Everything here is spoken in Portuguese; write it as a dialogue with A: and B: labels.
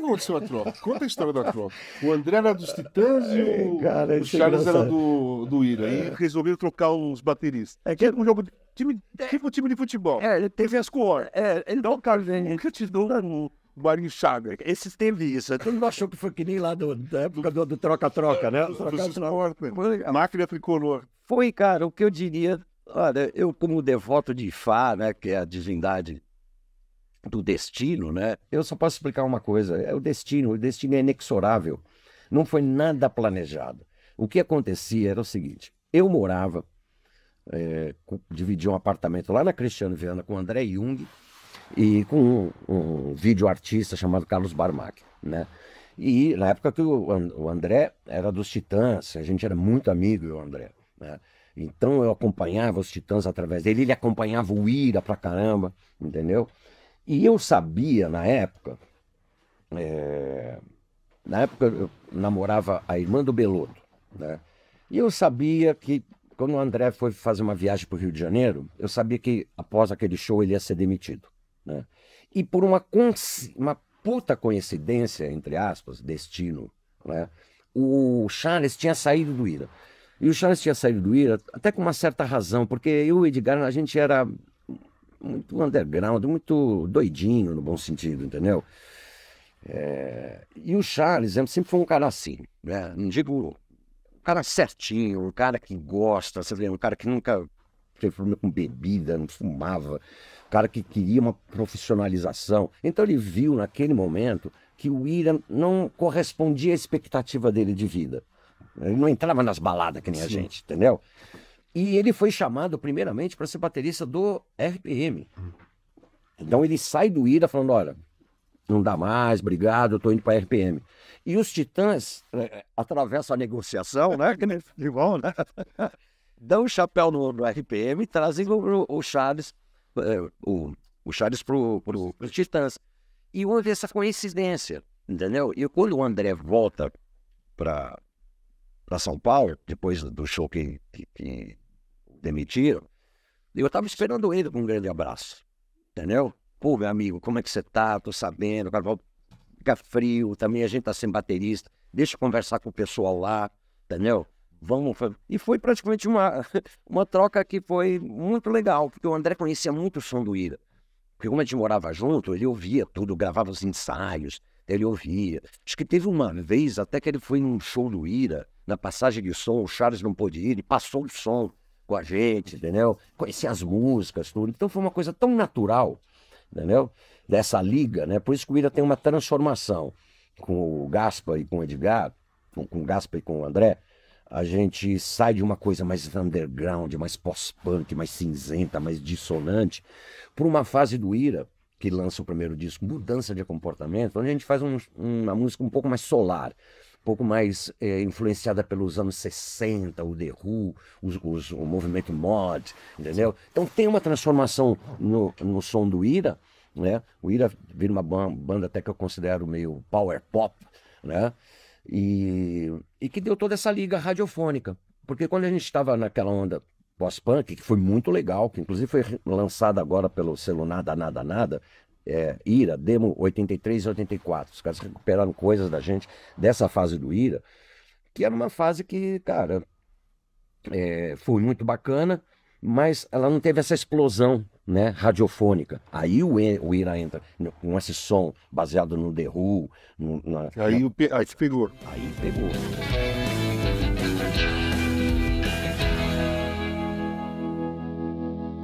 A: que aconteceu a troca? Conta a história da troca. O André era dos Titãs e o, é, Cara, o é Charles é era do, do Ira. É. E resolveram trocar os bateristas. É que... Tipo um jogo de time, tipo time de futebol. É, ele teve as cores. É, ele dá então, um O que te dou no Marinho Chagas. Esse teve isso. Todo mundo achou que foi que nem lá do, da época do troca-troca, né? Troca-troca. A máquina tricolor. Foi, cara, o que eu diria... Olha, eu como devoto de Fá, né, que é a divindade do destino, né? Eu só posso explicar uma coisa: é o destino, o destino é inexorável. Não foi nada planejado. O que acontecia era o seguinte: eu morava, é, dividi um apartamento lá na Cristiano Viana com o André Jung e com um, um artista chamado Carlos Barmack, né? E na época que o, André era dos Titãs, a gente era muito amigo, eu, André, né? Então eu acompanhava os Titãs através dele, ele acompanhava o Ira pra caramba, entendeu? E eu sabia na época, é... na época eu namorava a irmã do Beloto, né? E eu sabia que quando o André foi fazer uma viagem para o Rio de Janeiro, eu sabia que após aquele show ele ia ser demitido, né? E por uma, uma puta coincidência, entre aspas, destino, né? O Charles tinha saído do Ira. E o Charles tinha saído do Ira até com uma certa razão, porque eu e o Edgar, a gente era muito underground, muito doidinho, no bom sentido, entendeu? É... E o Charles sempre foi um cara assim, né? Não digo um cara certinho, um cara que gosta, você vê, um cara que nunca teve problema com bebida, não fumava, um cara que queria uma profissionalização. Então ele viu naquele momento que o William não correspondia à expectativa dele de vida. Ele não entrava nas baladas que nem Sim. a gente, entendeu? E ele foi chamado primeiramente para ser baterista do RPM. Então ele sai do Ira falando: olha, não dá mais, obrigado, eu tô indo para RPM. E os Titãs através eh, eh, atravessam a negociação, né? Que nem futebol, né? Dão o chapéu no, no RPM e trazem o, o Charles, eh, o, o Charles pro, pro, Titãs. E houve essa coincidência, entendeu? E quando o André volta para para São Paulo, depois do show que, que, que demitiram, e eu estava esperando ele com um grande abraço, entendeu? Pô, meu amigo, como é que você tá? Tô sabendo, o Carvalho fica frio, também a gente tá sem baterista, deixa eu conversar com o pessoal lá, entendeu? Vamos. E foi praticamente uma, uma troca que foi muito legal, porque o André conhecia muito o som do Ira. Porque como a gente morava junto, ele ouvia tudo, gravava os ensaios, ele ouvia. Acho que teve uma vez até que ele foi num show do Ira, na passagem de som, o Charles não pôde ir, ele passou o som com a gente, entendeu? Conhecia as músicas, tudo. Então foi uma coisa tão natural, entendeu? Dessa liga, né? Por isso que o Ira tem uma transformação com o Gaspa e com o Edgar, com, com o Gaspa e com o André. A gente sai de uma coisa mais underground, mais pós-punk, mais cinzenta, mais dissonante, por uma fase do Ira, que lança o primeiro disco, Mudança de Comportamento, onde a gente faz um, uma música um pouco mais solar pouco mais é, influenciada pelos anos 60, o The Who, os, os, o movimento mod, entendeu? Então tem uma transformação no, no som do Ira, né? O Ira vira uma banda até que eu considero meio power pop, né? E, e que deu toda essa liga radiofônica. Porque quando a gente estava naquela onda pós-punk, que foi muito legal, que inclusive foi lançada agora pelo Celular Nada Nada Nada, é, Ira, demo 83 e 84. Os caras recuperaram coisas da gente dessa fase do Ira, que era uma fase que, cara, é, foi muito bacana, mas ela não teve essa explosão né, radiofônica. Aí o, o Ira entra com esse som baseado no The Who. No, na, aí, na... O, aí pegou. Aí pegou.